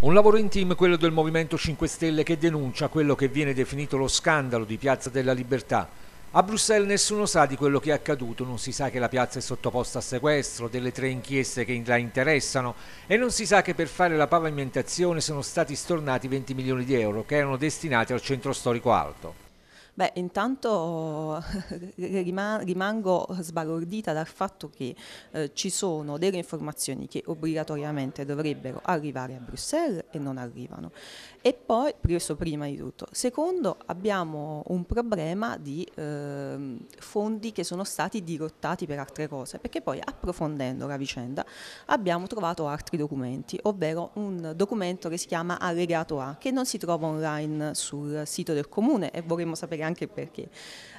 Un lavoro in team, quello del Movimento 5 Stelle, che denuncia quello che viene definito lo scandalo di Piazza della Libertà. A Bruxelles nessuno sa di quello che è accaduto, non si sa che la piazza è sottoposta a sequestro, delle tre inchieste che la interessano e non si sa che per fare la pavimentazione sono stati stornati 20 milioni di euro che erano destinati al centro storico alto. Beh, intanto eh, rimango sbalordita dal fatto che eh, ci sono delle informazioni che obbligatoriamente dovrebbero arrivare a Bruxelles e non arrivano. E poi, questo prima di tutto. Secondo, abbiamo un problema di eh, fondi che sono stati dirottati per altre cose, perché poi approfondendo la vicenda abbiamo trovato altri documenti, ovvero un documento che si chiama Allegato A, che non si trova online sul sito del comune e vorremmo sapere anche neanche perché.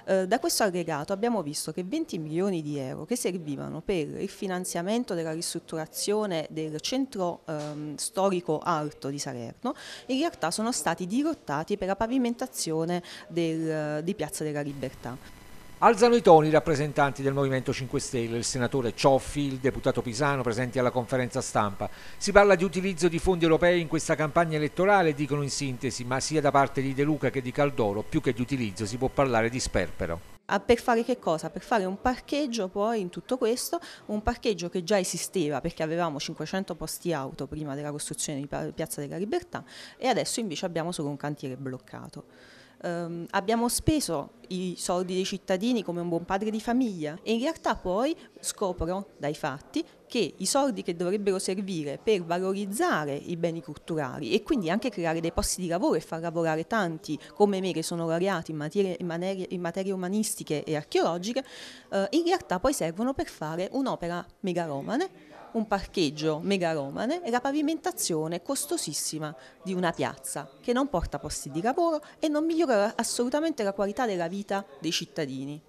Eh, da questo aggregato abbiamo visto che 20 milioni di euro che servivano per il finanziamento della ristrutturazione del centro ehm, storico alto di Salerno in realtà sono stati dirottati per la pavimentazione del, di Piazza della Libertà. Alzano i toni i rappresentanti del Movimento 5 Stelle, il senatore Cioffi, il deputato Pisano presenti alla conferenza stampa. Si parla di utilizzo di fondi europei in questa campagna elettorale, dicono in sintesi, ma sia da parte di De Luca che di Caldoro, più che di utilizzo si può parlare di sperpero. Ah, per fare che cosa? Per fare un parcheggio poi in tutto questo, un parcheggio che già esisteva perché avevamo 500 posti auto prima della costruzione di Piazza della Libertà e adesso invece abbiamo solo un cantiere bloccato. Um, abbiamo speso i soldi dei cittadini come un buon padre di famiglia e in realtà poi scopro dai fatti che i soldi che dovrebbero servire per valorizzare i beni culturali e quindi anche creare dei posti di lavoro e far lavorare tanti come me che sono laureati in materie, in materie, in materie umanistiche e archeologiche, eh, in realtà poi servono per fare un'opera megalomane un parcheggio megalomane e la pavimentazione costosissima di una piazza che non porta posti di lavoro e non migliora assolutamente la qualità della vita vita dei cittadini.